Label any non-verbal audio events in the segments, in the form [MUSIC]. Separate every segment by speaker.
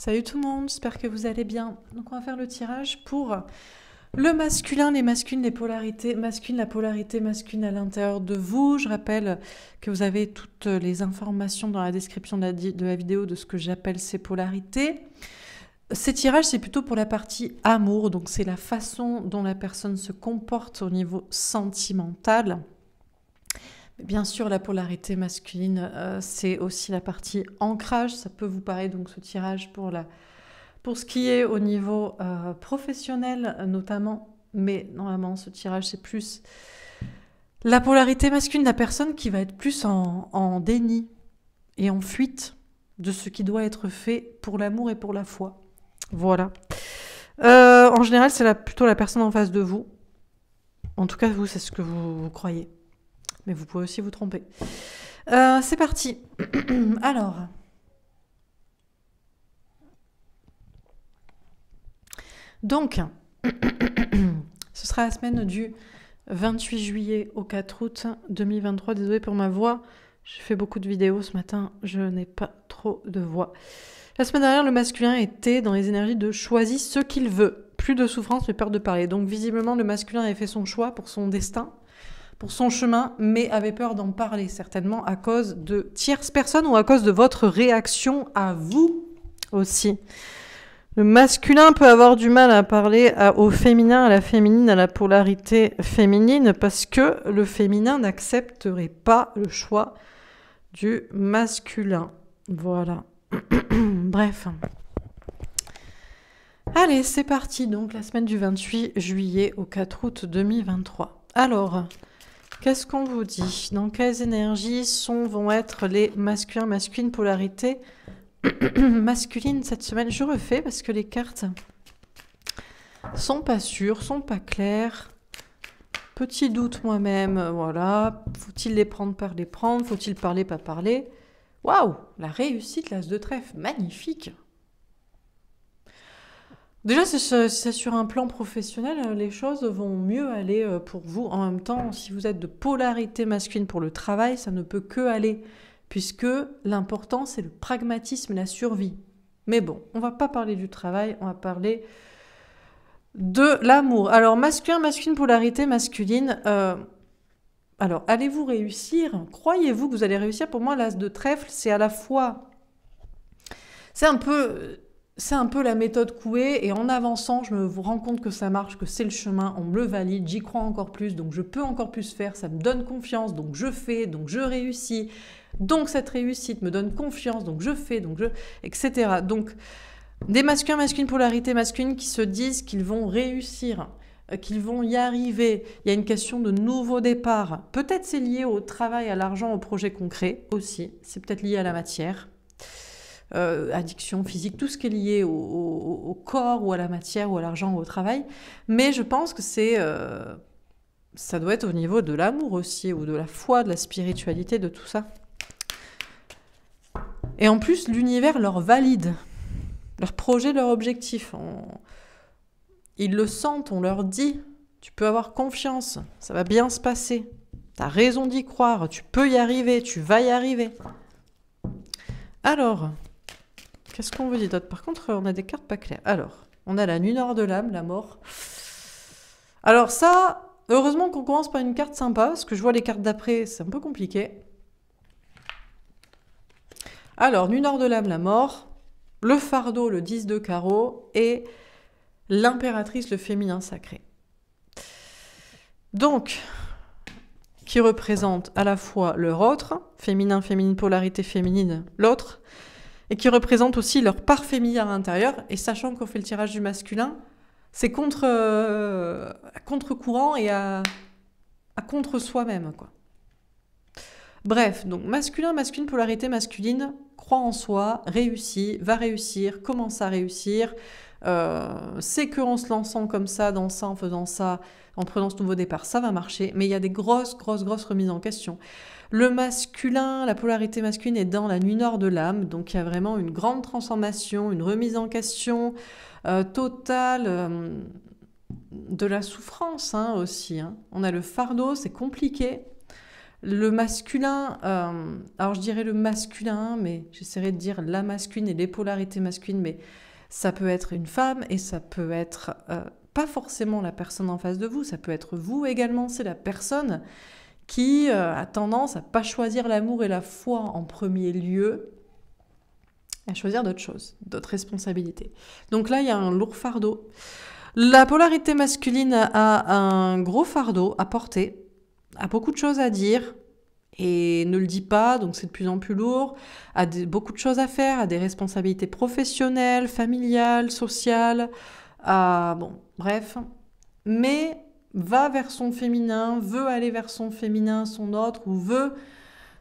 Speaker 1: Salut tout le monde, j'espère que vous allez bien. Donc on va faire le tirage pour le masculin, les masculines, les polarités masculines, la polarité masculine à l'intérieur de vous. Je rappelle que vous avez toutes les informations dans la description de la, de la vidéo de ce que j'appelle ces polarités. Ces tirages, c'est plutôt pour la partie amour, donc c'est la façon dont la personne se comporte au niveau sentimental. Bien sûr, la polarité masculine, euh, c'est aussi la partie ancrage. Ça peut vous paraître donc ce tirage pour, la... pour ce qui est au niveau euh, professionnel notamment, mais normalement ce tirage c'est plus la polarité masculine, la personne qui va être plus en, déni et en fuite de ce qui doit être fait pour l'amour et pour la foi. Voilà. Euh, en général, c'est plutôt la personne en face de vous. En tout cas, vous, c'est ce que vous croyez mais vous pouvez aussi vous tromper. Euh, c'est parti. [CLEARS THROAT] Alors. Donc, [CLEARS THROAT] ce sera la semaine du 28 juillet au 4 août 2023. Désolée pour ma voix. Je fais beaucoup de vidéos ce matin. Je n'ai pas trop de voix. La semaine dernière, le masculin était dans les énergies de choisir ce qu'il veut. Plus de souffrance, mais peur de parler. Donc visiblement, le masculin avait fait son choix pour son destin pour son chemin, mais avait peur d'en parler, certainement à cause de tierces personnes ou à cause de votre réaction à vous aussi. Le masculin peut avoir du mal à parler au féminin, à la féminine, à la polarité féminine, parce que le féminin n'accepterait pas le choix du masculin. Voilà. [CLEARS THROAT] Bref. Allez, c'est parti donc la semaine du 28 juillet au 4 août 2023. Alors, Qu'est-ce qu'on vous dit Dans quelles énergies sont, vont être les masculins, masculines, polarités [CLEARS THROAT] masculine cette semaine Je refais parce que les cartes sont pas sûres, sont pas claires. Petit doute moi-même, voilà. Faut-il les prendre par les prendre Faut-il parler, pas parler Waouh La réussite, l'as de trèfle, magnifique Déjà, c'est sur un plan professionnel, euh, les choses vont mieux aller euh, pour vous. En même temps, si vous êtes de polarité masculine pour le travail, ça ne peut que aller, puisque l'important, c'est le pragmatisme et la survie. Mais bon, on va pas parler du travail, on va parler de l'amour. Alors, masculin, masculine, polarité masculine. Euh, alors, allez-vous réussir Croyez-vous que vous allez réussir Pour moi, l'as de trèfle, c'est à la fois... C'est un peu c'est un peu la méthode couée et en avançant, je me rends compte que ça marche, que c'est le chemin, on me le valide, j'y crois encore plus, donc je peux encore plus faire, ça me donne confiance, donc je fais, donc je réussis, donc cette réussite me donne confiance, donc je fais, donc je... etc. Donc des masculins, masculines, polarité masculine qui se disent qu'ils vont réussir, euh, qu'ils vont y arriver. Il y a une question de nouveau départ. Peut-être c'est lié au travail, à l'argent, au projet concret aussi, c'est peut-être lié à la matière. Euh, addiction physique, tout ce qui est lié au, corps ou à la matière ou à l'argent ou au travail. Mais je pense que c'est... Euh, ça doit être au niveau de l'amour aussi, ou de la foi, de la spiritualité, de tout ça. Et en plus, l'univers leur valide leur projet, leur objectif. Ils le sentent, on leur dit, tu peux avoir confiance, ça va bien se passer. Tu raison d'y croire, tu peux y arriver, tu vas y arriver. Alors, Qu'est-ce qu'on vous dit d'autre Par contre, on a des cartes pas claires. Alors, on a la nuit nord de l'âme, la mort. Alors ça, heureusement qu'on commence par une carte sympa, parce que je vois les cartes d'après, c'est un peu compliqué. Alors, nuit nord de l'âme, la mort, le fardeau, le 10 de carreau, et l'impératrice, le féminin sacré. Donc, qui représente à la fois leur autre, féminin, féminine, polarité féminine, l'autre, et qui représentent aussi leur part à l'intérieur. Et sachant qu'on fait le tirage du masculin, c'est contre, euh, contre courant et à, contre soi-même quoi. Bref, donc masculin, masculine, polarité masculine, croit en soi, réussit, va réussir, commence à réussir. Euh, c'est que se lançant comme ça, dans ça, en faisant ça, en prenant ce nouveau départ, ça va marcher. Mais il y a des grosses, grosses, grosses remises en question. Le masculin, la polarité masculine est dans la nuit nord de l'âme, donc il y a vraiment une grande transformation, une remise en question euh, totale euh, de la souffrance hein, aussi. Hein. On a le fardeau, c'est compliqué. Le masculin, euh, alors je dirais le masculin, mais j'essaierai de dire la masculine et les polarités masculines, mais ça peut être une femme et ça peut être pas forcément la personne en face de vous, ça peut être vous également, c'est la personne qui euh, a tendance à pas choisir l'amour et la foi en premier lieu, à choisir d'autres choses, d'autres responsabilités. Donc là, il y a un lourd fardeau. La polarité masculine a un gros fardeau à porter, a beaucoup de choses à dire et ne le dit pas, donc c'est de plus en plus lourd, a beaucoup de choses à faire, a des responsabilités professionnelles, familiales, sociales, bon, bref. Mais va vers son féminin, veut aller vers son féminin, son autre, ou veut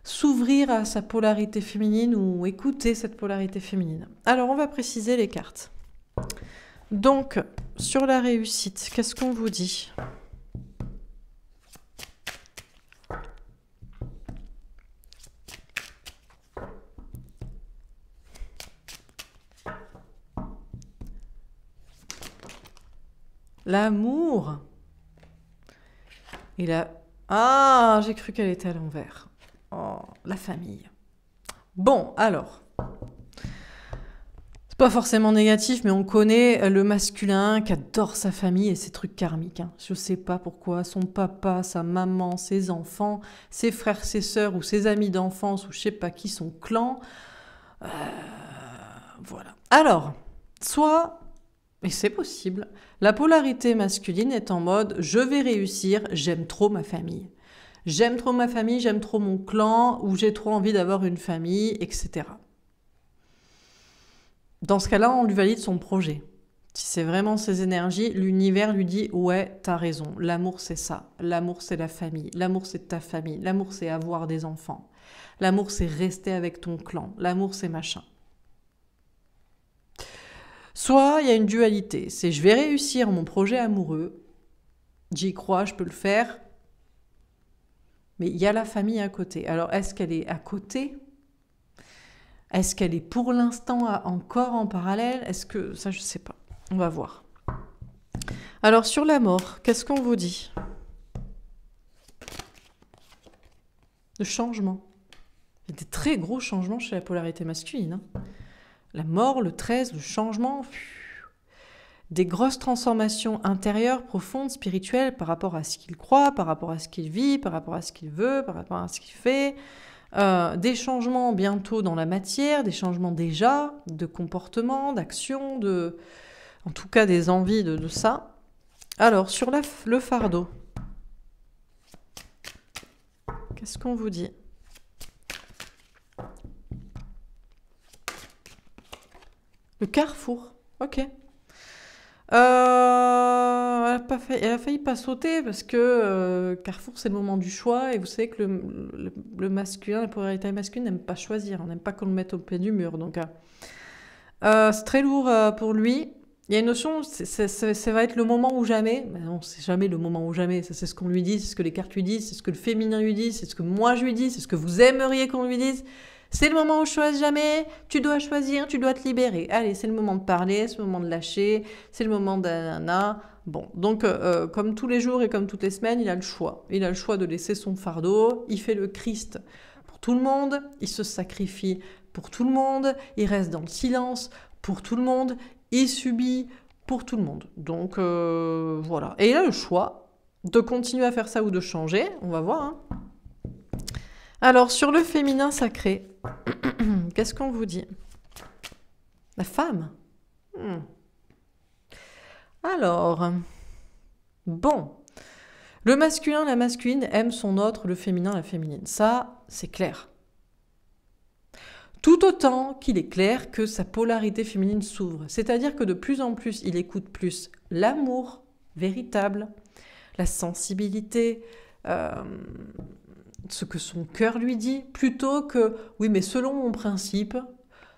Speaker 1: s'ouvrir à sa polarité féminine ou écouter cette polarité féminine. Alors on va préciser les cartes. Donc sur la réussite, qu'est-ce qu'on vous dit L'amour et là, ah, j'ai cru qu'elle était à l'envers. Oh, la famille. Bon, alors. C'est pas forcément négatif, mais on connaît le masculin qui adore sa famille et ses trucs karmiques. Hein. Je sais pas pourquoi. Son papa, sa maman, ses enfants, ses frères, ses sœurs ou ses amis d'enfance ou je sais pas qui, son clan. Euh, voilà. Alors, soit mais c'est possible. La polarité masculine est en mode je vais réussir, j'aime trop ma famille. J'aime trop ma famille, j'aime trop mon clan, ou j'ai trop envie d'avoir une famille, etc. Dans ce cas-là, on lui valide son projet. Si c'est vraiment ses énergies, l'univers lui dit ouais, t'as raison, l'amour c'est ça, l'amour c'est la famille, l'amour c'est ta famille, l'amour c'est avoir des enfants, l'amour c'est rester avec ton clan, l'amour c'est machin. Soit il y a une dualité, c'est je vais réussir mon projet amoureux, j'y crois, je peux le faire, mais il y a la famille à côté. Alors est-ce qu'elle est à côté Est-ce qu'elle est pour l'instant encore en parallèle Est-ce que ça, je ne sais pas. On va voir. Alors sur la mort, qu'est-ce qu'on vous dit Le changement. Il y a des très gros changements chez la polarité masculine. Hein. La mort, le 13, le changement, des grosses transformations intérieures, profondes, spirituelles, par rapport à ce qu'il croit, par rapport à ce qu'il vit, par rapport à ce qu'il veut, par rapport à ce qu'il fait. Euh, des changements bientôt dans la matière, des changements déjà de comportement, d'action, de, en tout cas des envies de, ça. Alors, sur le fardeau, qu'est-ce qu'on vous dit Le carrefour. Ok. Euh, elle, a failli, pas sauter parce que euh, Carrefour, c'est le moment du choix. Et vous savez que le, masculin, la polarité masculine, n'aime pas choisir. On n'aime pas qu'on le mette au pied du mur. Donc, ah. euh, c'est très lourd pour lui. Il y a une notion, ça va être le moment ou jamais. Mais non, c'est jamais le moment ou jamais. c'est ce qu'on lui dit, c'est ce que les cartes lui disent, c'est ce que le féminin lui dit, c'est ce que moi je lui dis, c'est ce que vous aimeriez qu'on lui dise. C'est le moment où je choisis jamais, tu dois choisir, tu dois te libérer. Allez, c'est le moment de parler, c'est le moment de lâcher, c'est le moment d'anana. Bon, donc euh, euh, comme tous les jours et comme toutes les semaines, il a le choix. Il a le choix de laisser son fardeau, il fait le Christ pour tout le monde, il se sacrifie pour tout le monde, il reste dans le silence pour tout le monde, il subit pour tout le monde. Donc euh, voilà. Et il a le choix de continuer à faire ça ou de changer, on va voir. Hein. Alors, sur le féminin sacré, [CLEARS THROAT] qu'est-ce qu'on vous dit La femme hmm. Alors, bon. Le masculin, la masculine aime son autre, le féminin, la féminine. Ça, c'est clair. Tout autant qu'il est clair que sa polarité féminine s'ouvre. C'est-à-dire que de plus en plus, il écoute plus l'amour véritable, la sensibilité, euh, ce que son cœur lui dit, plutôt que oui, mais selon mon principe,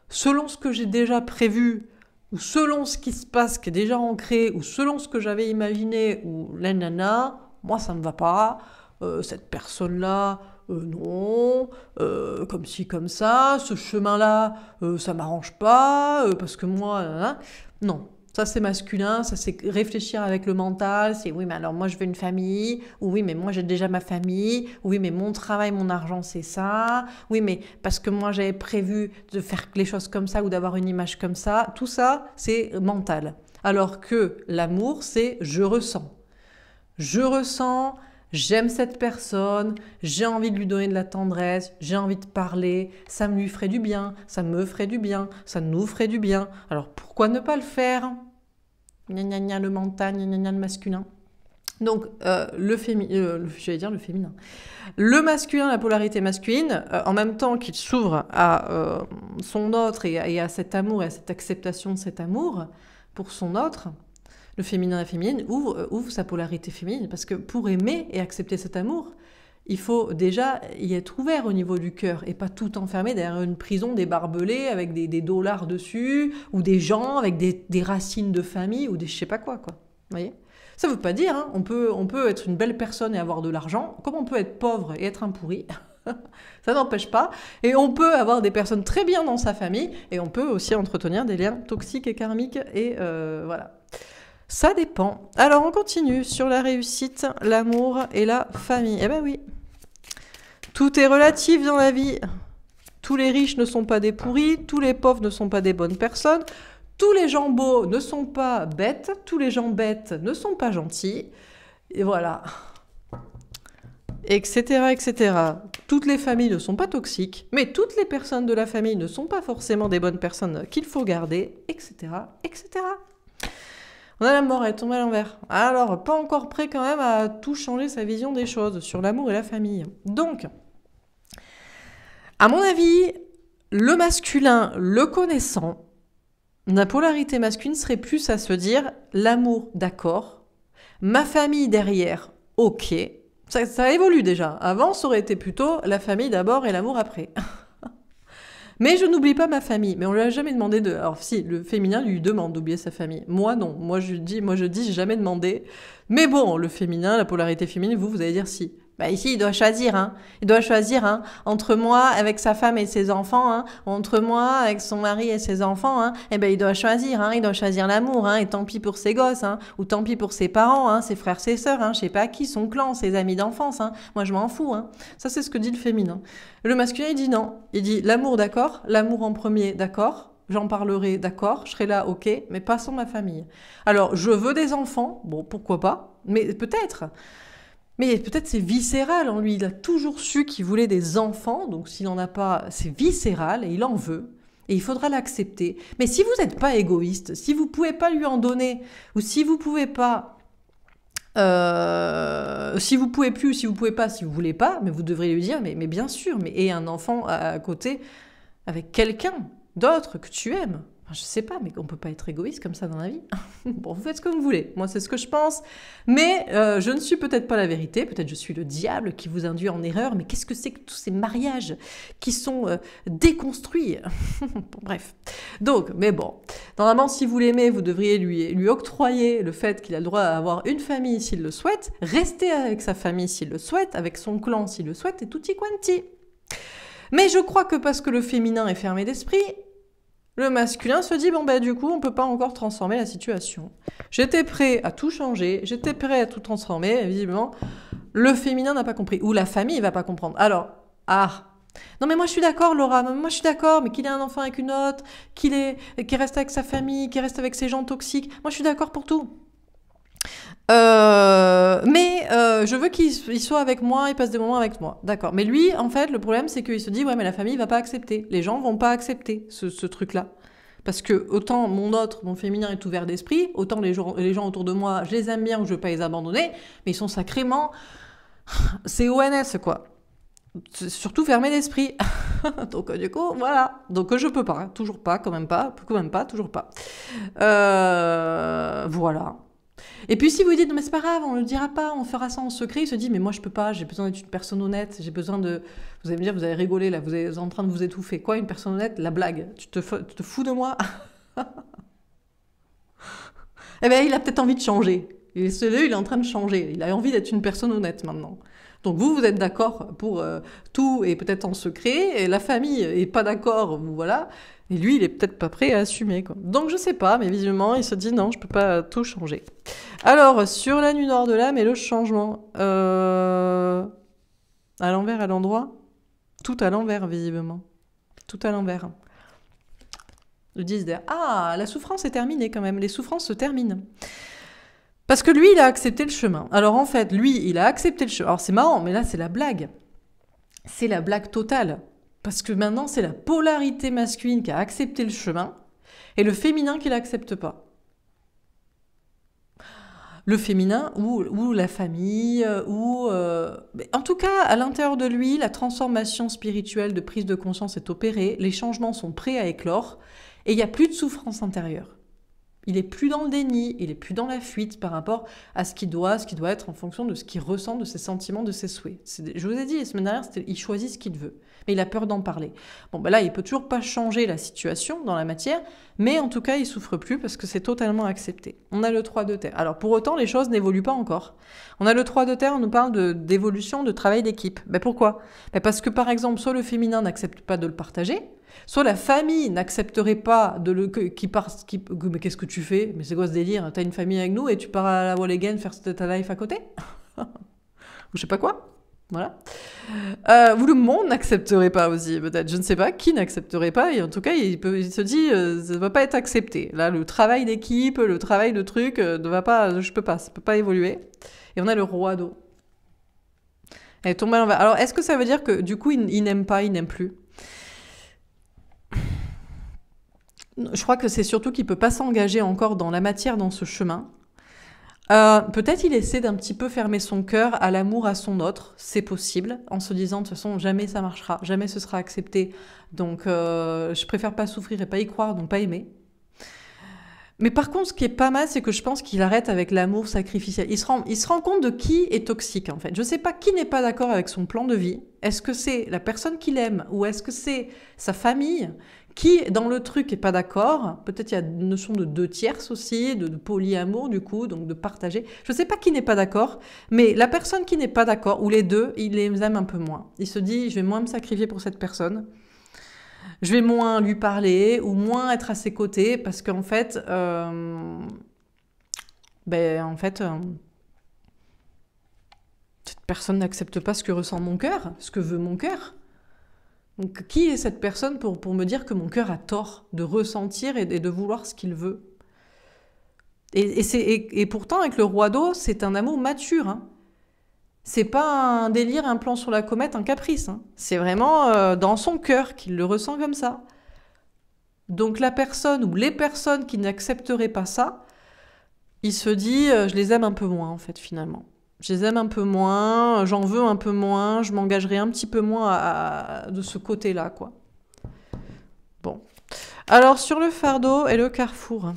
Speaker 1: selon ce que j'ai déjà prévu, ou selon ce qui se passe qui est déjà ancré, ou selon ce que j'avais imaginé, ou la nana, moi ça ne va pas, euh, cette personne-là, euh, non, euh, comme ci, comme ça, ce chemin-là, ça m'arrange pas, parce que moi, non, ça, c'est masculin, ça, c'est réfléchir avec le mental, c'est oui, mais alors moi, je veux une famille, oui, mais moi, j'ai déjà ma famille, oui, mais mon travail, mon argent, c'est ça, oui, mais parce que moi, j'avais prévu de faire les choses comme ça ou d'avoir une image comme ça, tout ça, c'est mental. Alors que l'amour, c'est je ressens. Je ressens, j'aime cette personne, j'ai envie de lui donner de la tendresse, j'ai envie de parler, ça me lui ferait du bien, ça me ferait du bien, ça nous ferait du bien. Alors pourquoi ne pas le faire le mental, le masculin. Donc euh, le féminin, euh, j'allais dire le féminin, le masculin, la polarité masculine, euh, en même temps qu'il s'ouvre à son autre et, à cet amour et à cette acceptation de cet amour pour son autre, le féminin, la féminine ouvre, ouvre sa polarité féminine parce que pour aimer et accepter cet amour, il faut déjà y être ouvert au niveau du cœur et pas tout enfermé derrière une prison des avec des, dollars dessus ou des gens avec des, racines de famille ou des je sais pas quoi. quoi. Vous voyez Ça veut pas dire, hein, on, peut, on peut être une belle personne et avoir de l'argent, comme on peut être pauvre et être un pourri. [LAUGHS] Ça n'empêche pas. Et on peut avoir des personnes très bien dans sa famille et on peut aussi entretenir des liens toxiques et karmiques. Et euh, voilà. Ça dépend. Alors on continue sur la réussite, l'amour et la famille. Eh ben oui, tout est relatif dans la vie. Tous les riches ne sont pas des pourris, tous les pauvres ne sont pas des bonnes personnes, tous les gens beaux ne sont pas bêtes, tous les gens bêtes ne sont pas gentils, et voilà. Etc. etc. Toutes les familles ne sont pas toxiques, mais toutes les personnes de la famille ne sont pas forcément des bonnes personnes qu'il faut garder, etc. etc. On a la mort, elle tombe à l'envers. Alors, pas encore prêt quand même à tout changer sa vision des choses sur l'amour et la famille. Donc, à mon avis, le masculin, le connaissant, la polarité masculine serait plus à se dire l'amour, d'accord, ma famille derrière, ok. Ça, évolue déjà. Avant, ça aurait été plutôt la famille d'abord et l'amour après. [LAUGHS] Mais je n'oublie pas ma famille. Mais on lui a jamais demandé de. Alors si, le féminin lui demande d'oublier sa famille. Moi non. Moi je dis, moi je dis, jamais demandé. Mais bon, le féminin, la polarité féminine, vous, vous allez dire si. Bah, ici, il doit choisir. Hein. Il doit choisir hein, entre moi avec sa femme et ses enfants, hein, entre moi avec son mari et ses enfants. et hein. eh ben, il doit choisir. Hein. Il doit choisir l'amour. Hein, et tant pis pour ses gosses, ou tant pis pour ses parents, ses frères, ses sœurs, je je sais pas qui, son clan, ses amis d'enfance. Moi, je m'en fous. Ça, c'est ce que dit le féminin. Le masculin, il dit non. Il dit l'amour, d'accord. L'amour en premier, d'accord. J'en parlerai, d'accord. Je serai là, ok. Mais pas passons ma famille. Alors, je veux des enfants. Bon, pourquoi pas Mais peut-être. Mais peut-être c'est viscéral en hein. lui. Il a toujours su qu'il voulait des enfants, donc s'il n'en a pas, c'est viscéral et il en veut. Et il faudra l'accepter. Mais si vous n'êtes pas égoïste, si vous ne pouvez pas lui en donner, ou si vous ne pouvez pas euh, si vous pouvez plus ou si vous pouvez pas, si vous voulez pas, mais vous devrez lui dire, mais, bien sûr, mais et un enfant à côté avec quelqu'un d'autre que tu aimes je sais pas, mais on peut pas être égoïste comme ça dans la vie. [LAUGHS] bon, vous faites ce que vous voulez. Moi, c'est ce que je pense. Mais euh, je ne suis peut-être pas la vérité. Peut-être je suis le diable qui vous induit en erreur. Mais qu'est-ce que c'est que tous ces mariages qui sont euh, déconstruits [LAUGHS] Bref. Donc, mais bon. Normalement, si vous l'aimez, vous devriez lui, lui octroyer le fait qu'il a le droit à avoir une famille s'il le souhaite, rester avec sa famille s'il le souhaite, avec son clan s'il le souhaite, et tout y quanti. Mais je crois que parce que le féminin est fermé d'esprit, le masculin se dit, bon bah du coup, on ne peut pas encore transformer la situation. J'étais prêt à tout changer, j'étais prêt à tout transformer, visiblement, le féminin n'a pas compris, ou la famille va pas comprendre. Alors, ah non mais moi je suis d'accord Laura, moi je suis d'accord, mais qu'il ait un enfant avec une autre, qu'il reste avec sa famille, qu'il reste avec ses gens toxiques, moi je suis d'accord pour tout. Euh, mais euh, je veux qu'il soit avec moi, il passe des moments avec moi. D'accord. Mais lui, en fait, le problème, c'est qu'il se dit, ouais, mais la famille va pas accepter. Les gens vont pas accepter ce, truc-là. Parce que autant mon autre, mon féminin est ouvert d'esprit, autant les gens, les gens autour de moi, je les aime bien ou je veux pas les abandonner, mais ils sont sacrément... C'est ONS, quoi. Surtout fermé d'esprit. [LAUGHS] Donc du coup, voilà. Donc je peux pas, toujours pas, quand même pas, quand même pas, toujours pas. Euh, voilà. Et puis si vous dites, non mais c'est pas grave, on ne le dira pas, on fera ça en secret, il se dit, mais moi je peux pas, j'ai besoin d'être une personne honnête, j'ai besoin de... Vous allez me dire, vous avez rigolé là, vous êtes en train de vous étouffer. Quoi, une personne honnête La blague. Tu te, te fous de moi [LAUGHS] Eh bien, il a peut-être envie de changer. Il, se il est en train de changer. Il a envie d'être une personne honnête maintenant. Donc vous, vous êtes d'accord pour euh, tout et peut-être en secret, et la famille est pas d'accord, voilà. Et lui, il est peut-être pas prêt à assumer. Donc je sais pas, mais visiblement, il se dit non, je peux pas tout changer. Alors, sur la nuit noire de l'âme et le changement. Euh, à l'envers, à l'endroit Tout à l'envers, visiblement. Tout à l'envers. disent Ah, la souffrance est terminée quand même, les souffrances se terminent. Parce que lui, il a accepté le chemin. Alors en fait, lui, il a accepté le chemin. Alors c'est marrant, mais là, c'est la blague. C'est la blague totale. Parce que maintenant, c'est la polarité masculine qui a accepté le chemin et le féminin qui l'accepte pas. Le féminin ou, la famille, euh, ou... Euh, en tout cas, à l'intérieur de lui, la transformation spirituelle de prise de conscience est opérée, les changements sont prêts à éclore, et il n'y a plus de souffrance intérieure. Il est plus dans le déni, il est plus dans la fuite par rapport à ce qu'il doit, ce qu'il doit être en fonction de ce qu'il ressent, de ses sentiments, de ses souhaits. Je vous ai dit, la semaine dernière, il choisit ce qu'il veut mais il a peur d'en parler. Bon, ben là, il peut toujours pas changer la situation dans la matière, mais en tout cas, il souffre plus parce que c'est totalement accepté. On a le 3 de terre. Alors, pour autant, les choses n'évoluent pas encore. On a le 3 de terre, on nous parle d'évolution, de, travail d'équipe. Mais pourquoi ben Parce que, par exemple, soit le féminin n'accepte pas de le partager, soit la famille n'accepterait pas de le qui part qui, mais qu'est-ce que tu fais mais c'est quoi ce délire t'as une famille avec nous et tu pars à la Walligan faire ta life à côté [LAUGHS] ou je sais pas quoi voilà. Euh, le monde n'accepterait pas aussi, peut-être. Je ne sais pas qui n'accepterait pas. Et en tout cas, il, se dit, euh, ça ne va pas être accepté. Là, le travail d'équipe, le travail de truc, euh, ne va pas. Je peux pas. Ça peut pas évoluer. Et on a le roi d'eau. Elle tombe à l'envers. Alors, est-ce que ça veut dire que du coup, il, il n'aime pas, il n'aime plus Je crois que c'est surtout qu'il peut pas s'engager encore dans la matière, dans ce chemin. Euh, peut-être il essaie d'un petit peu fermer son cœur à l'amour à son autre, c'est possible, en se disant de toute façon jamais ça marchera, jamais ce sera accepté, donc euh, je préfère pas souffrir et pas y croire, donc pas aimer. Mais par contre, ce qui est pas mal, c'est que je pense qu'il arrête avec l'amour sacrificiel. Il se, rend, il se rend compte de qui est toxique, en fait. Je sais pas qui n'est pas d'accord avec son plan de vie. Est-ce que c'est la personne qu'il aime ou est-ce que c'est sa famille qui, dans le truc, est pas d'accord. Peut-être il y a une notion de deux tierces aussi, de, polyamour du coup, donc de partager. Je ne sais pas qui n'est pas d'accord, mais la personne qui n'est pas d'accord, ou les deux, il les aime un peu moins. Il se dit, je vais moins me sacrifier pour cette personne je vais moins lui parler ou moins être à ses côtés parce qu'en fait, euh, ben, en fait, euh, cette personne n'accepte pas ce que ressent mon cœur, ce que veut mon cœur qui est cette personne pour, me dire que mon cœur a tort de ressentir et, de vouloir ce qu'il veut et, et, et, pourtant, avec le roi d'eau, c'est un amour mature. Hein. C'est pas un délire, un plan sur la comète, un caprice. Hein. C'est vraiment euh, dans son cœur qu'il le ressent comme ça. Donc la personne ou les personnes qui n'accepteraient pas ça, il se dit, euh, je les aime un peu moins en fait finalement je les aime un peu moins, j'en veux un peu moins, je m'engagerai un petit peu moins de ce côté-là, quoi. Bon. Alors, sur le fardeau et le carrefour,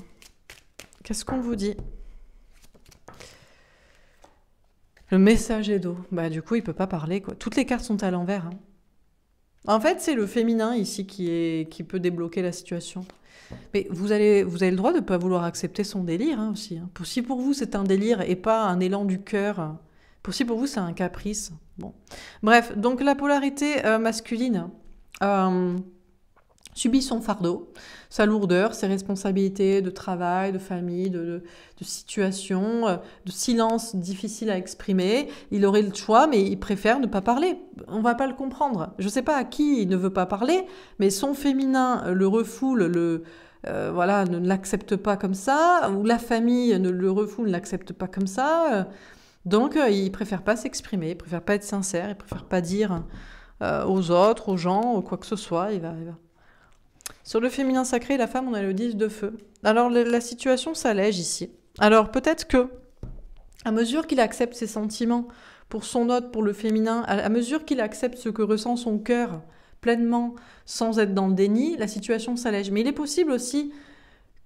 Speaker 1: qu'est-ce qu'on vous dit Le messager d'eau. Bah, du coup, il peut pas parler, quoi. Toutes les cartes sont à l'envers. Hein. En fait, c'est le féminin ici qui, est, qui peut débloquer la situation. Mais vous, allez, vous avez le droit de ne pas vouloir accepter son délire hein, aussi. Hein. Pour, si pour vous c'est un délire et pas un élan du cœur, pour si pour vous c'est un caprice. Bon. Bref, donc la polarité euh, masculine. Euh, subit son fardeau, sa lourdeur, ses responsabilités de travail, de famille, de, de, de, situation, euh, de silence difficile à exprimer. Il aurait le choix, mais il préfère ne pas parler. On va pas le comprendre. Je ne sais pas à qui il ne veut pas parler, mais son féminin le refoule, le euh, voilà, ne l'accepte pas comme ça, ou la famille ne le refoule, ne l'accepte pas comme ça. Euh. Donc, il préfère pas s'exprimer, il préfère pas être sincère, il préfère pas dire aux autres, aux gens, ou quoi que ce soit. il va sur le féminin sacré la femme, on a le 10 de feu. Alors la situation s'allège ici. Alors peut-être que, à mesure qu'il accepte ses sentiments pour son autre, pour le féminin, à mesure qu'il accepte ce que ressent son cœur pleinement, sans être dans le déni, la situation s'allège. Mais il est possible aussi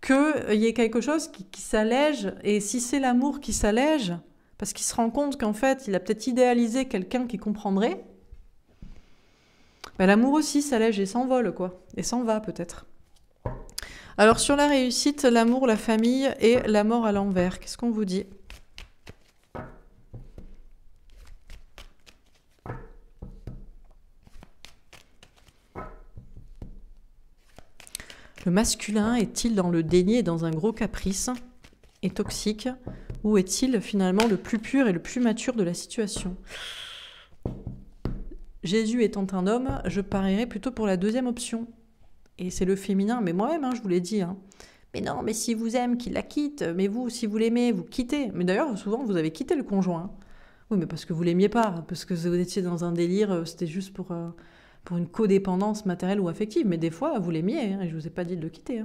Speaker 1: qu'il euh, y ait quelque chose qui s'allège, et si c'est l'amour qui s'allège, parce qu'il se rend compte qu'en fait, il a peut-être idéalisé quelqu'un qui comprendrait, bah, l'amour aussi s'allège et s'envole, quoi. Et s'en va, peut-être. Alors, sur la réussite, l'amour, la famille et la mort à l'envers, qu'est-ce qu'on vous dit Le masculin est-il dans le déni et dans un gros caprice et toxique Ou est-il finalement le plus pur et le plus mature de la situation Jésus étant un homme, je parierais plutôt pour la deuxième option. Et c'est le féminin, mais moi-même, hein, je vous l'ai dit. Hein. Mais non, mais si vous aime, qu'il la quitte. Mais vous, si vous l'aimez, vous quittez. Mais d'ailleurs, souvent, vous avez quitté le conjoint. Oui, mais parce que vous l'aimiez pas, parce que vous étiez dans un délire, euh, c'était juste pour, euh, pour une codépendance matérielle ou affective. Mais des fois, vous l'aimiez, hein, et je vous ai pas dit de le quitter.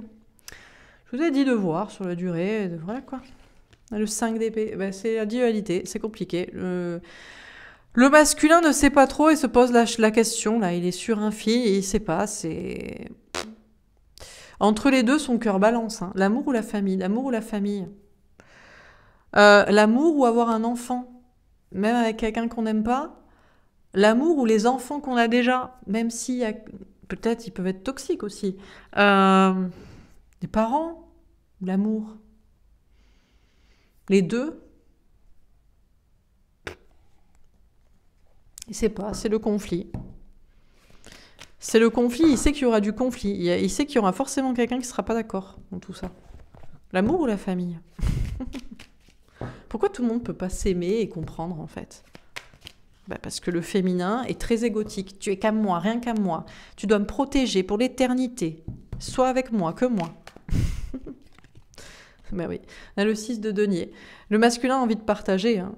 Speaker 1: Je vous ai dit de voir sur la durée, de, voilà quoi. Le 5 d'épée, ben, c'est la dualité, c'est compliqué. Le masculin ne sait pas trop et se pose la, question, là, il est sur un fille et il sait pas, c'est... Entre les deux, son cœur balance, hein. l'amour ou la famille, l'amour ou la famille. Euh, l'amour ou avoir un enfant, même avec quelqu'un qu'on n'aime pas, l'amour ou les enfants qu'on a déjà, même si peut-être ils peuvent être toxiques aussi. Euh, les parents, l'amour. Les deux, Il sait pas, c'est le conflit. C'est le conflit, il sait qu'il y aura du conflit. Il sait qu'il y aura forcément quelqu'un qui sera pas d'accord dans tout ça. L'amour ou la famille [LAUGHS] Pourquoi tout le monde peut pas s'aimer et comprendre en fait bah, Parce que le féminin est très égotique. Tu es qu'à moi, rien qu'à moi. Tu dois me protéger pour l'éternité. Soit avec moi, que moi. Mais [LAUGHS] bah oui. On a le 6 de denier. Le masculin a envie de partager. Hein.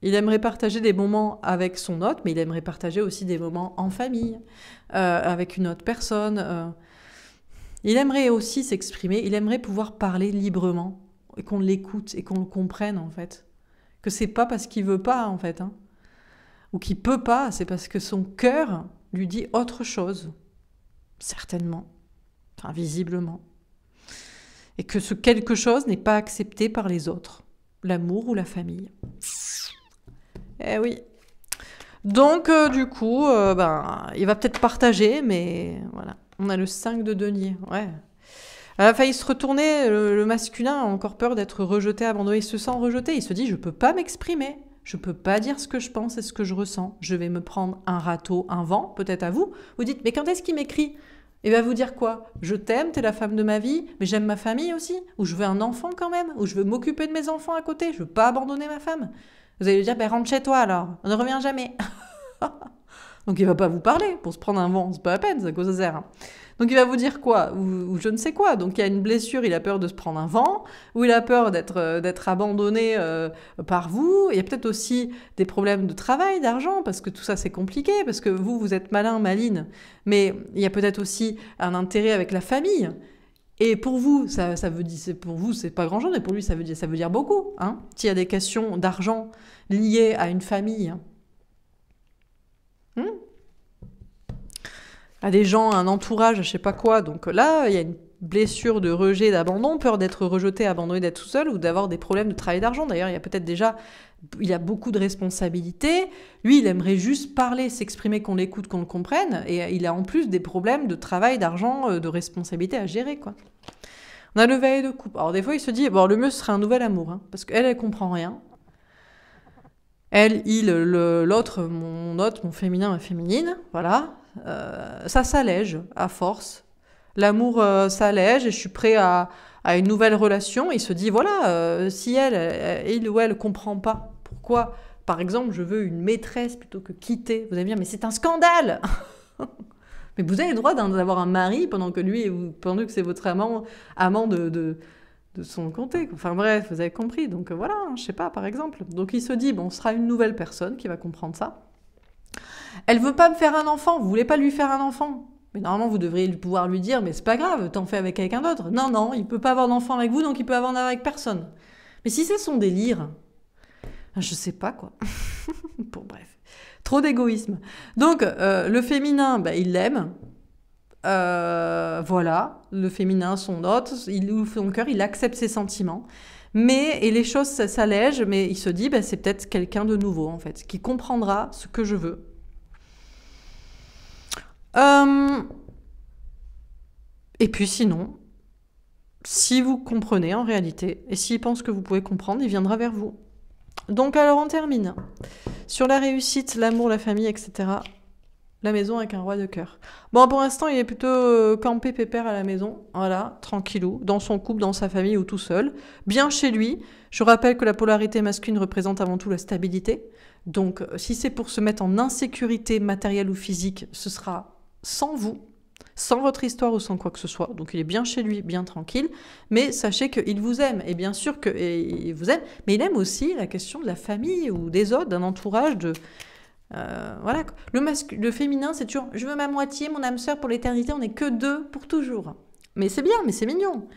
Speaker 1: Il aimerait partager des moments avec son hôte, mais il aimerait partager aussi des moments en famille, euh, avec une autre personne. Euh. Il aimerait aussi s'exprimer, il aimerait pouvoir parler librement, et qu'on l'écoute et qu'on le comprenne en fait. Que c'est pas parce qu'il veut pas en fait, hein. ou qu'il peut pas, c'est parce que son cœur lui dit autre chose, certainement, enfin visiblement. Et que ce quelque chose n'est pas accepté par les autres, l'amour ou la famille. Eh oui. Donc, euh, du coup, euh, ben, il va peut-être partager, mais voilà. On a le 5 de denier, ouais. Elle a failli se retourner, le, masculin a encore peur d'être rejeté, abandonné. Il se sent rejeté, il se dit « je peux pas m'exprimer ». Je peux pas dire ce que je pense et ce que je ressens. Je vais me prendre un râteau, un vent, peut-être à vous. Vous dites, mais quand est-ce qu'il m'écrit Et va vous dire quoi Je t'aime, t'es la femme de ma vie, mais j'aime ma famille aussi. Ou je veux un enfant quand même. Ou je veux m'occuper de mes enfants à côté. Je veux pas abandonner ma femme. Vous allez lui dire, ben rentre chez toi alors, ne revient jamais. [LAUGHS] Donc il va pas vous parler pour se prendre un vent, c'est pas la peine, à cause ça hein. Donc il va vous dire quoi ou, je ne sais quoi. Donc il y a une blessure, il a peur de se prendre un vent, ou il a peur d'être euh, abandonné euh, par vous. Il y a peut-être aussi des problèmes de travail, d'argent, parce que tout ça c'est compliqué, parce que vous vous êtes malin, maline. Mais il y a peut-être aussi un intérêt avec la famille. Et pour vous, ça, ça veut dire, pour vous, c'est pas grand-chose, mais pour lui, ça veut dire, ça veut dire beaucoup. Hein. S'il y a des questions d'argent liées à une famille, hein. hmm? à des gens, un entourage, je sais pas quoi. Donc là, il y a une blessure de rejet, d'abandon, peur d'être rejeté, abandonné, d'être tout seul ou d'avoir des problèmes de travail d'argent. D'ailleurs, il y a peut-être déjà, il a beaucoup de responsabilités. Lui, il aimerait juste parler, s'exprimer, qu'on l'écoute, qu'on le comprenne. Et il a en plus des problèmes de travail, d'argent, euh, de responsabilité à gérer, quoi. On a le veille de coupe. Alors des fois, il se dit, bon, le mieux serait un nouvel amour, hein, parce qu'elle, elle comprend rien. Elle, il, l'autre, mon autre, mon féminin, ma féminine, voilà. Euh, ça s'allège à force. L'amour euh, s'allège et je suis prêt à, à, une nouvelle relation. Il se dit, voilà, euh, si elle, il ou elle comprend pas pourquoi, par exemple, je veux une maîtresse plutôt que quitter, vous allez me dire, mais c'est un scandale [LAUGHS] Mais vous avez le droit d'avoir un mari pendant que lui, pendant que c'est votre amant, amant de, de, son comté. Enfin bref, vous avez compris. Donc voilà, hein, je sais pas, par exemple. Donc il se dit, bon, on sera une nouvelle personne qui va comprendre ça. Elle veut pas me faire un enfant, vous voulez pas lui faire un enfant mais normalement, vous devriez pouvoir lui dire, mais c'est pas grave, t'en fais avec quelqu'un d'autre. Non, non, il peut pas avoir d'enfant avec vous, donc il peut avoir avec personne. Mais si c'est son délire, je sais pas quoi. Pour [LAUGHS] bref. Trop d'égoïsme. Donc, euh, le féminin, bah, il l'aime. Euh, voilà, le féminin, son hôte, il ouvre son cœur, il accepte ses sentiments. Mais, et les choses s'allègent, mais il se dit, bah, c'est peut-être quelqu'un de nouveau, en fait, qui comprendra ce que je veux. Euh, et puis sinon, si vous comprenez en réalité, et s'il pense que vous pouvez comprendre, il viendra vers vous. Donc alors on termine. Sur la réussite, l'amour, la famille, etc. La maison avec un roi de cœur. Bon, pour l'instant, il est plutôt euh, campé pépère à la maison. Voilà, tranquillou, dans son couple, dans sa famille ou tout seul. Bien chez lui. Je rappelle que la polarité masculine représente avant tout la stabilité. Donc, euh, si c'est pour se mettre en insécurité matérielle ou physique, ce sera sans vous, sans votre histoire ou sans quoi que ce soit. Donc il est bien chez lui, bien tranquille, mais sachez qu'il vous aime. Et bien sûr qu'il vous aime, mais il aime aussi la question de la famille ou des autres, d'un entourage, de... Euh, voilà. Le, masque, le féminin, c'est toujours je veux ma moitié, mon âme sœur pour l'éternité, on n'est que deux pour toujours. Mais c'est bien, mais c'est mignon.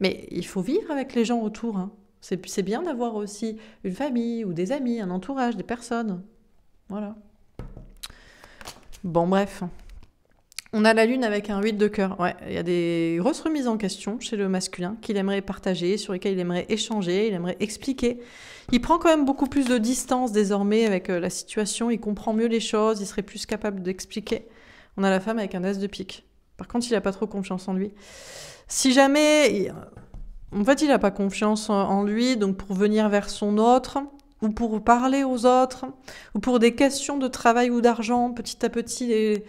Speaker 1: Mais il faut vivre avec les gens autour. Hein. C'est bien d'avoir aussi une famille ou des amis, un entourage, des personnes. Voilà. Bon, bref. On a la lune avec un 8 de cœur. il y a des grosses remises en question chez le masculin qu'il aimerait partager, sur lesquelles il aimerait échanger, il aimerait expliquer. Il prend quand même beaucoup plus de distance désormais avec euh, la situation, il comprend mieux les choses, il serait plus capable d'expliquer. On a la femme avec un as de pique. Par contre, il n'a pas trop confiance en lui. Si jamais... Euh, en fait, il n'a pas confiance en lui, donc pour venir vers son autre, ou pour parler aux autres, ou pour des questions de travail ou d'argent, petit à petit, et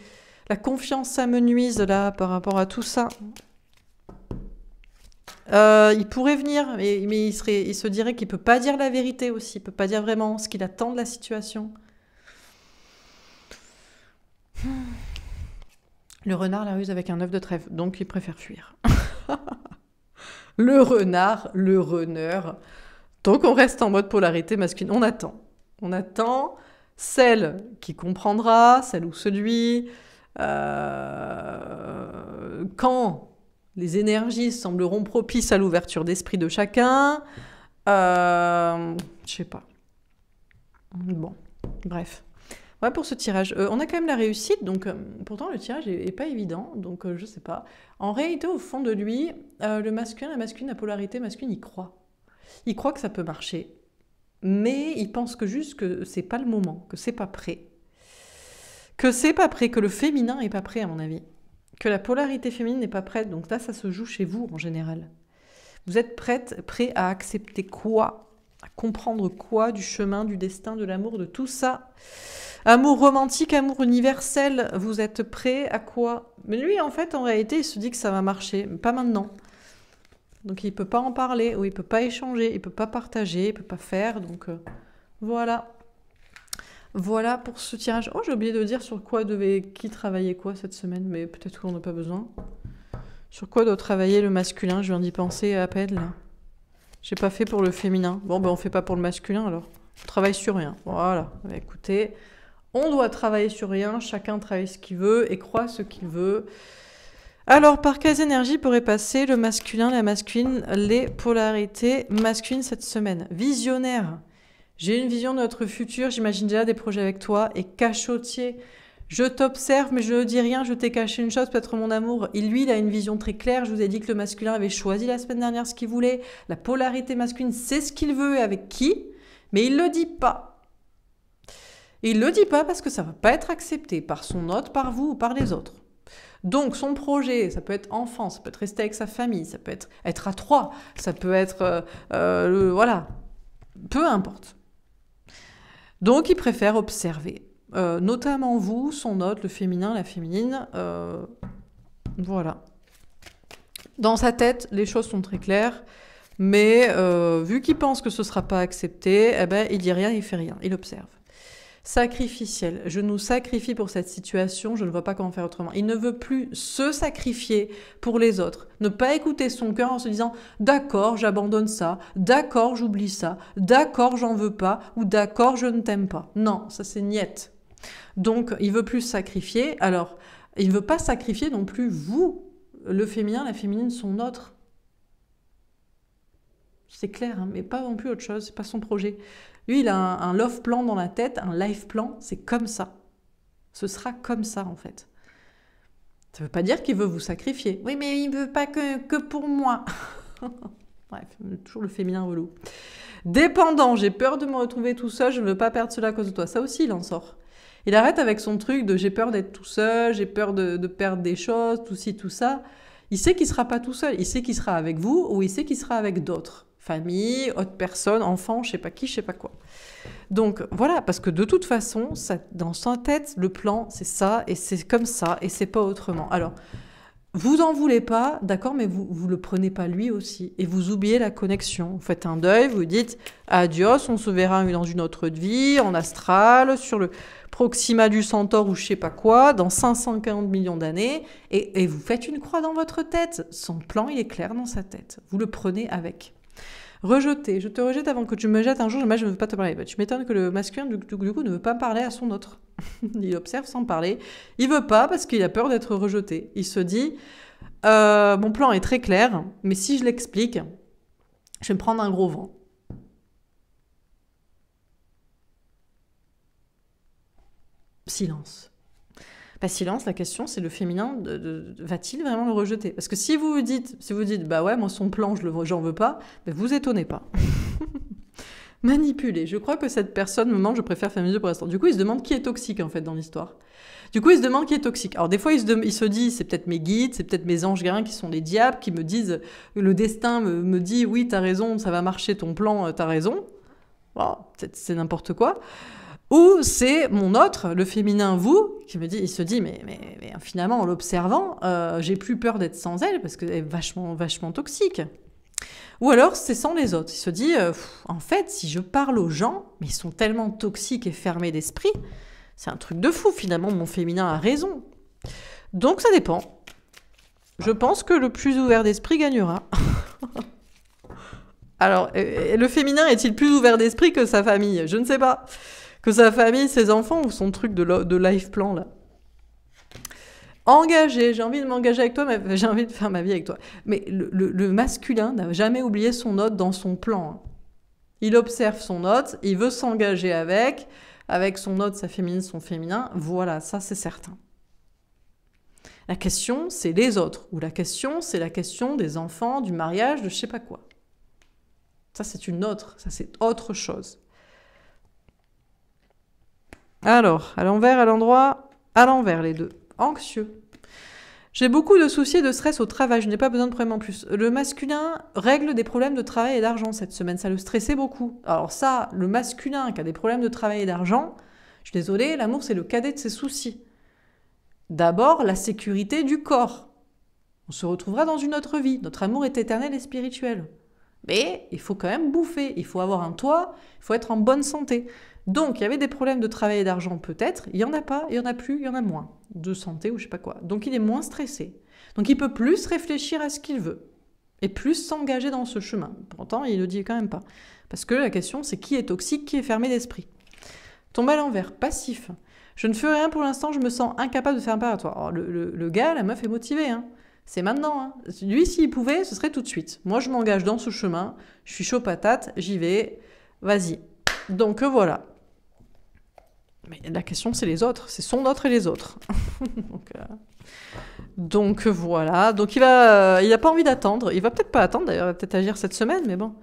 Speaker 1: la confiance, s'amenuise là par rapport à tout ça. Euh, il pourrait venir, mais, il, se dirait qu'il ne peut pas dire la vérité aussi, il ne peut pas dire vraiment ce qu'il attend de la situation. Hmm. Le renard la ruse avec un œuf de trèfle, donc il préfère fuir. [LAUGHS] le renard, le runner. Donc on reste en mode polarité masculine, on attend. On attend celle qui comprendra, celle ou celui euh, quand les énergies sembleront propices à l'ouverture d'esprit de chacun, euh, je sais pas. Bon, bref. Voilà pour ce tirage. Euh, on a quand même la réussite, donc pourtant le tirage est, pas évident, donc je sais pas. En réalité, au fond de lui, le masculin, la masculine, la polarité masculine, il croit. Il croit que ça peut marcher, mais il pense que juste que c'est pas le moment, que c'est pas prêt que c'est pas prêt, que le féminin est pas prêt à mon avis, que la polarité féminine n'est pas prête. Donc là, ça se joue chez vous en général. Vous êtes prête, prêt à accepter quoi À comprendre quoi du chemin, du destin, de l'amour, de tout ça Amour romantique, amour universel, vous êtes prêt à quoi Mais lui, en fait, en réalité, il se dit que ça va marcher, pas maintenant. Donc il peut pas en parler, ou il peut pas échanger, il peut pas partager, il peut pas faire. Donc euh, voilà. Voilà pour ce tirage. Oh, j'ai oublié de dire sur quoi devait qui travailler quoi cette semaine, mais peut-être qu'on n'a pas besoin. Sur quoi doit travailler le masculin Je viens d'y penser à peine là. J'ai pas fait pour le féminin. Bon, ben on fait pas pour le masculin alors. On travaille sur rien. Voilà. Eh ben, écoutez, on doit travailler sur rien. Chacun travaille ce qu'il veut et croit ce qu'il veut. Alors, par quelles énergies pourrait passer le masculin, la masculine, les polarités masculines cette semaine Visionnaire. J'ai une vision de notre futur, j'imagine déjà des projets avec toi et cachotier. Je t'observe, mais je ne dis rien, je t'ai caché une chose, peut-être mon amour. Il, lui, il a une vision très claire. Je vous ai dit que le masculin avait choisi la semaine dernière ce qu'il voulait. La polarité masculine, c'est ce qu'il veut et avec qui, mais il ne le dit pas. il ne le dit pas parce que ça ne va pas être accepté par son hôte, par vous ou par les autres. Donc son projet, ça peut être enfant, ça peut être rester avec sa famille, ça peut être être à trois, ça peut être... Euh, euh, voilà, peu importe. Donc il préfère observer. Euh, notamment vous, son hôte, le féminin, la féminine. Euh, voilà. Dans sa tête, les choses sont très claires. Mais euh, vu qu'il pense que ce ne sera pas accepté, eh ben, il dit rien, il fait rien, il observe sacrificiel. Je nous sacrifie pour cette situation, je ne vois pas comment faire autrement. Il ne veut plus se sacrifier pour les autres, ne pas écouter son cœur en se disant d'accord, j'abandonne ça, d'accord, j'oublie ça, d'accord, j'en veux pas ou d'accord, je ne t'aime pas. Non, ça c'est niette. Donc, il veut plus sacrifier. Alors, il ne veut pas sacrifier non plus vous, le féminin, la féminine, sont autre. C'est clair, hein, mais pas non plus autre chose, c'est pas son projet. Lui, il a un, love plan dans la tête, un life plan, c'est comme ça. Ce sera comme ça, en fait. Ça ne veut pas dire qu'il veut vous sacrifier. Oui, mais il ne veut pas que, que pour moi. [LAUGHS] Bref, toujours le féminin relou. Dépendant, j'ai peur de me retrouver tout seul, je ne veux pas perdre cela à cause de toi. Ça aussi, il en sort. Il arrête avec son truc de j'ai peur d'être tout seul, j'ai peur de, de, perdre des choses, tout ci, tout ça. Il sait qu'il ne sera pas tout seul. Il sait qu'il sera avec vous ou il sait qu'il sera avec d'autres famille, autre personne, enfant, je sais pas qui, je sais pas quoi. Donc voilà, parce que de toute façon, ça, dans sa tête, le plan, c'est ça, et c'est comme ça, et c'est pas autrement. Alors, vous n'en voulez pas, d'accord, mais vous, vous le prenez pas lui aussi, et vous oubliez la connexion. Vous faites un deuil, vous dites adios, on se verra dans une autre vie, en astral, sur le proxima du centaure ou je sais pas quoi, dans 540 millions d'années, et, et vous faites une croix dans votre tête. Son plan, il est clair dans sa tête. Vous le prenez avec. Rejeté, Je te rejette avant que tu me jettes un jour, moi je ne veux pas te parler. Bah, tu m'étonnes que le masculin, du, ne veut pas parler à son autre. [LAUGHS] il observe sans parler. Il veut pas parce qu'il a peur d'être rejeté. Il se dit euh, Mon plan est très clair, mais si je l'explique, je vais me prendre un gros vent. Silence. Pas silence, la question c'est le féminin va-t-il vraiment le rejeter Parce que si vous vous dites, si vous dites, bah ouais, moi son plan, je j'en veux pas, vous étonnez pas. [LAUGHS] Manipuler. Je crois que cette personne me ment, je préfère faire mieux pour l'instant. Du coup, il se demande qui est toxique en fait dans l'histoire. Du coup, il se demande qui est toxique. Alors des fois, il se, dit, c'est peut-être mes guides, c'est peut-être mes anges grains qui sont des diables, qui me disent, le destin me, dit, oui, t'as raison, ça va marcher ton plan, euh, t'as raison. Bon, c'est n'importe quoi. Ou c'est mon autre, le féminin vous, qui me dit, il se dit, mais, mais, finalement, en l'observant, euh, j'ai plus peur d'être sans elle parce qu'elle est vachement, toxique. Ou alors, c'est sans les autres. Il se dit, euh, en fait, si je parle aux gens, mais ils sont tellement toxiques et fermés d'esprit, c'est un truc de fou. Finalement, mon féminin a raison. Donc, ça dépend. Je pense que le plus ouvert d'esprit gagnera. [LAUGHS] Alors, euh, le féminin est-il plus ouvert d'esprit que sa famille Je ne sais pas que sa famille, ses enfants ou son truc de, de life plan là. Engagé, j'ai envie de m'engager avec toi, mais [LAUGHS] j'ai envie de faire ma vie avec toi. Mais le, masculin n'a jamais oublié son hôte dans son plan. Hein. Il observe son hôte, il veut s'engager avec, avec son hôte, sa féminine, son féminin. Voilà, ça c'est certain. La question, c'est les autres, ou la question, c'est la question des enfants, du mariage, de je sais pas quoi. Ça c'est une autre, ça c'est autre chose. Alors, à l'envers, à l'endroit, à l'envers les deux. Anxieux. J'ai beaucoup de soucis et de stress au travail, je n'ai pas besoin de problèmes en plus. Le masculin règle des problèmes de travail et d'argent cette semaine, ça le stressait beaucoup. Alors ça, le masculin qui a des problèmes de travail et d'argent, je suis désolée, l'amour c'est le cadet de ses soucis. D'abord, la sécurité du corps. On se retrouvera dans une autre vie, notre amour est éternel et spirituel. Mais il faut quand même bouffer, il faut avoir un toit, il faut être en bonne santé. Donc, il y avait des problèmes de travail et d'argent peut-être, il y en a pas, il n'y en a plus, il y en a moins, de santé ou je sais pas quoi. Donc, il est moins stressé. Donc, il peut plus réfléchir à ce qu'il veut et plus s'engager dans ce chemin. Pourtant, il le dit quand même pas. Parce que la question, c'est qui est toxique, qui est fermé d'esprit. Tombe à l'envers, passif. Je ne fais rien pour l'instant, je me sens incapable de faire un pas à toi. Oh, le, gars, la meuf est motivée. Hein. C'est maintenant. Hein. Lui, s'il pouvait, ce serait tout de suite. Moi, je m'engage dans ce chemin. Je suis chaud patate, j'y vais. Vas-y. Donc voilà, mais la question, c'est les autres, c'est son autre et les autres. [LAUGHS] donc, euh, euh, voilà. Donc il va, euh, il a pas envie d'attendre. Il va peut-être pas attendre. D'ailleurs, il va peut-être agir cette semaine, mais bon,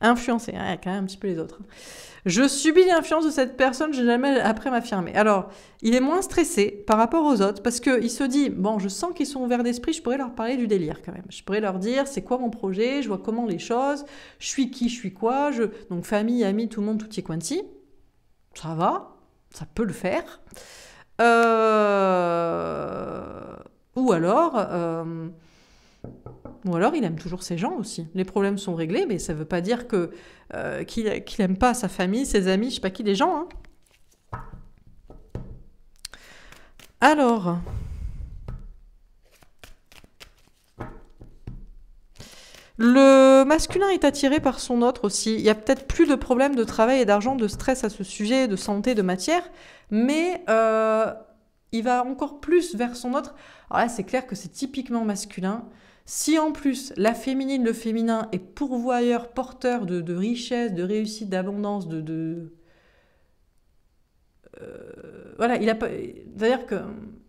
Speaker 1: influencer hein, quand même un petit peu les autres. Je subis l'influence de cette personne. Je n'ai jamais après m'affirmer. Alors, il est moins stressé par rapport aux autres parce que il se dit bon, je sens qu'ils sont ouverts d'esprit. Je pourrais leur parler du délire quand même. Je pourrais leur dire c'est quoi mon projet. Je vois comment les choses. Je suis qui, je suis quoi. Je donc famille, amis, tout le monde, tout y est quanti. Ça va, ça peut le faire. Euh, ou alors, euh, ou alors il aime toujours ses gens aussi. Les problèmes sont réglés, mais ça ne veut pas dire que euh, qu'il n'aime pas sa famille, ses amis, je sais pas qui, les gens. Hein. Alors, Le masculin est attiré par son autre aussi. Il y a peut-être plus de problèmes de travail et d'argent, de stress à ce sujet, de santé, de matière, mais euh, il va encore plus vers son autre. Alors là, c'est clair que c'est typiquement masculin. Si en plus la féminine, le féminin est pourvoyeur, porteur de, richesse, de réussite, d'abondance, de, de... Euh, voilà, il a pas. C'est-à-dire que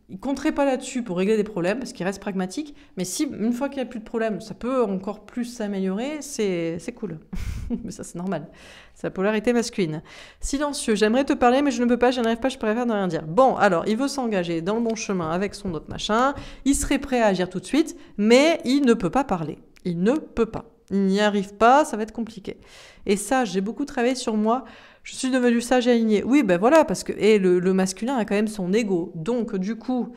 Speaker 1: il compterait pas là-dessus pour régler des problèmes, parce qu'il reste pragmatique. Mais si, une fois qu'il n'y a plus de problème, ça peut encore plus s'améliorer, c'est cool. [LAUGHS] mais ça, c'est normal. Sa polarité masculine. Silencieux, j'aimerais te parler, mais je ne peux pas, je n'arrive pas, je préfère ne rien dire. Bon, alors, il veut s'engager dans le bon chemin avec son autre machin. Il serait prêt à agir tout de suite, mais il ne peut pas parler. Il ne peut pas. Il n'y arrive pas, ça va être compliqué. Et ça, j'ai beaucoup travaillé sur moi. Je suis devenue sage et alignée. Oui, ben voilà, parce que et le, masculin a quand même son ego. Donc, du coup,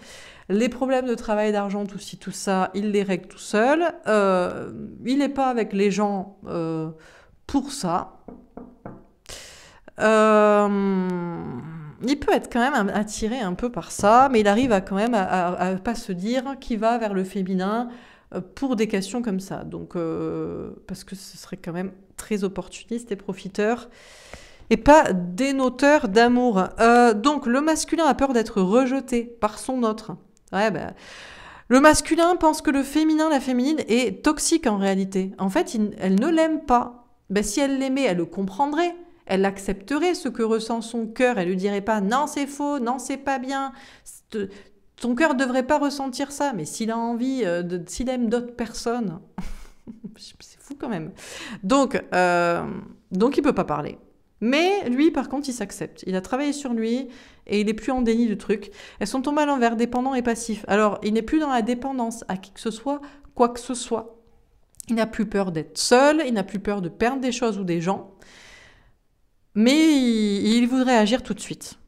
Speaker 1: les problèmes de travail, d'argent, tout si tout ça, il les règle tout seul. Euh, il n'est pas avec les gens euh, pour ça. Euh, il peut être quand même attiré un peu par ça, mais il arrive à quand même à, ne pas se dire qu'il va vers le féminin pour des questions comme ça. Donc, parce que ce serait quand même très opportuniste et profiteur et pas dénoteur d'amour. Euh, donc le masculin a peur d'être rejeté par son autre. Ouais, ben, le masculin pense que le féminin, la féminine, est toxique en réalité. En fait, elle ne l'aime pas. Ben, si elle l'aimait, elle le comprendrait. Elle accepterait ce que ressent son cœur. Elle lui dirait pas non, c'est faux, non, c'est pas bien. Ton cœur ne devrait pas ressentir ça. Mais s'il a envie, euh, s'il aime d'autres personnes, [LAUGHS] c'est fou quand même. Donc, euh, donc il peut pas parler. Mais lui, par contre, il s'accepte. Il a travaillé sur lui et il n'est plus en déni de truc. Elles sont tombées à l'envers, dépendant et passif. Alors, il n'est plus dans la dépendance à qui que ce soit, quoi que ce soit. Il n'a plus peur d'être seul, il n'a plus peur de perdre des choses ou des gens. Mais il, voudrait agir tout de suite.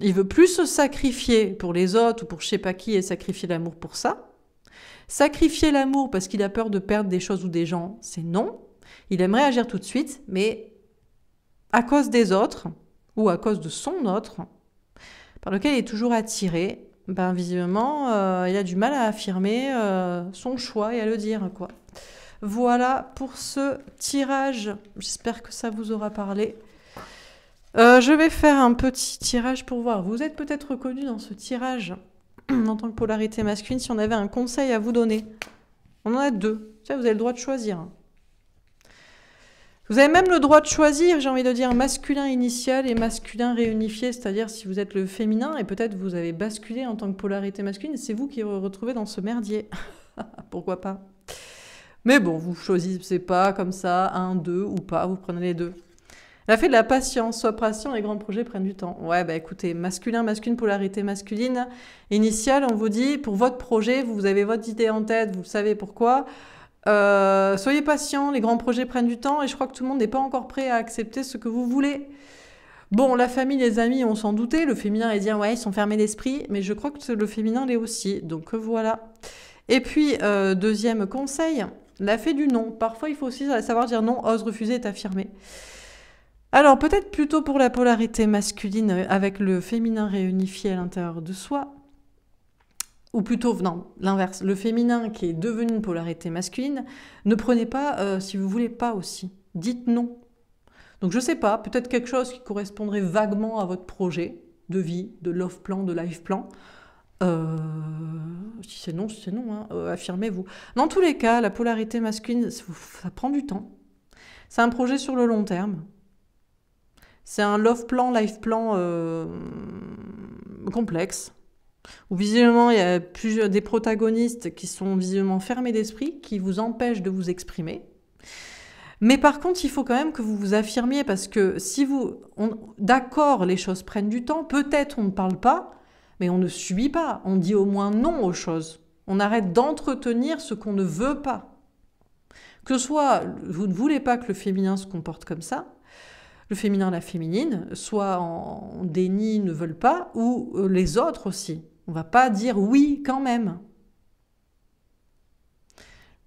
Speaker 1: Il veut plus se sacrifier pour les autres ou pour je sais pas qui et sacrifier l'amour pour ça. Sacrifier l'amour parce qu'il a peur de perdre des choses ou des gens, c'est non. Il aimerait agir tout de suite, mais à cause des autres ou à cause de son autre, par lequel il est toujours attiré, ben visiblement, euh, il a du mal à affirmer euh, son choix et à le dire, quoi. Voilà pour ce tirage. J'espère que ça vous aura parlé. Euh, je vais faire un petit tirage pour voir. Vous êtes peut-être reconnu dans ce tirage [CLEARS THROAT] en tant que polarité masculine si on avait un conseil à vous donner. On en a deux. vous avez le droit de choisir. Hein. Vous avez même le droit de choisir, j'ai envie de dire, masculin initial et masculin réunifié, c'est-à-dire si vous êtes le féminin et peut-être vous avez basculé en tant que polarité masculine, c'est vous qui vous retrouvez dans ce merdier. [LAUGHS] Pourquoi pas Mais bon, vous choisissez pas comme ça, un, deux ou pas, vous prenez les deux. La fait de la patience, sois patient, les grands projets prennent du temps. Ouais, bah écoutez, masculin, masculine, polarité masculine. Initial, on vous dit, pour votre projet, vous avez votre idée en tête, vous savez pourquoi. Euh, soyez patient, les grands projets prennent du temps et je crois que tout le monde n'est pas encore prêt à accepter ce que vous voulez. Bon, la famille, les amis, on s'en doutait. Le féminin est dire ouais, ils sont fermés d'esprit, mais je crois que le féminin l'est aussi. Donc voilà. Et puis, euh, deuxième conseil, la fée du non. Parfois, il faut aussi savoir dire non, ose refuser et affirmer. Alors, peut-être plutôt pour la polarité masculine avec le féminin réunifié à l'intérieur de soi, ou plutôt, non, l'inverse, le féminin qui est devenu une polarité masculine, ne prenez pas euh, si vous voulez pas aussi. Dites non. Donc je sais pas, peut-être quelque chose qui correspondrait vaguement à votre projet de vie, de love plan, de life plan. Euh, si c'est non, c'est non, hein, euh, affirmez-vous. Dans tous les cas, la polarité masculine, ça prend du temps. C'est un projet sur le long terme. C'est un love plan, life plan complexe ou visiblement, il y a plusieurs, des protagonistes qui sont visiblement fermés d'esprit, qui vous empêchent de vous exprimer. Mais par contre, il faut quand même que vous vous affirmiez, parce que si vous... D'accord, les choses prennent du temps, peut-être on ne parle pas, mais on ne subit pas, on dit au moins non aux choses. On arrête d'entretenir ce qu'on ne veut pas. Que soit vous ne voulez pas que le féminin se comporte comme ça, le féminin, la féminine, soit en déni, ne veulent pas, ou euh, les autres aussi. On va pas dire oui quand même.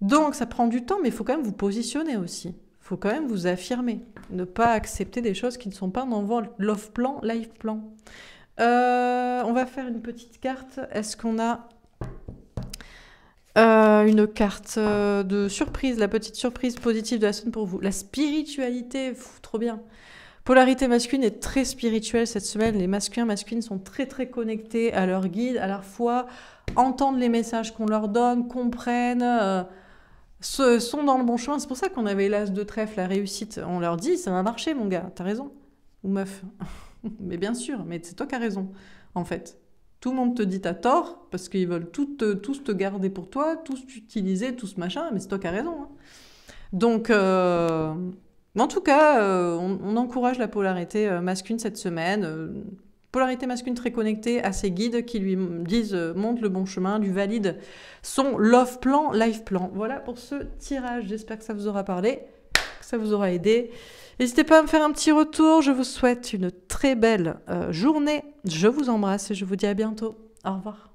Speaker 1: Donc ça prend du temps, mais il faut quand même vous positionner aussi. Il faut quand même vous affirmer. Ne pas accepter des choses qui ne sont pas dans Love plan life plan euh, on va faire une petite carte. Est-ce qu'on a euh, une carte euh, de surprise, la petite surprise positive de la semaine pour vous La spiritualité, trop bien. Polarité masculine est très spirituelle cette semaine. Les masculins, masculines sont très très connectés à leur guide, à leur foi, entendent les messages qu'on leur donne, comprennent, euh, sont dans le bon chemin. C'est pour ça qu'on avait l'as de trèfle, la réussite. On leur dit, ça va marcher mon gars, t'as raison. Ou meuf. [LAUGHS] mais bien sûr, mais c'est toi qui as raison, en fait. Tout le monde te dit t'as tort, parce qu'ils veulent tout tous te garder pour toi, tous t'utiliser, tous machin, mais c'est toi qui as raison. Hein. Donc... Euh, en tout cas, euh, on, encourage la polarité euh, masculine cette semaine. Euh, polarité masculine très connectée à ses guides qui lui disent, montre le bon chemin, lui valide son love plan, life plan. Voilà pour ce tirage. J'espère que ça vous aura parlé, que ça vous aura aidé. N'hésitez pas à me faire un petit retour. Je vous souhaite une très belle journée. Je vous embrasse et je vous dis à bientôt. Au revoir.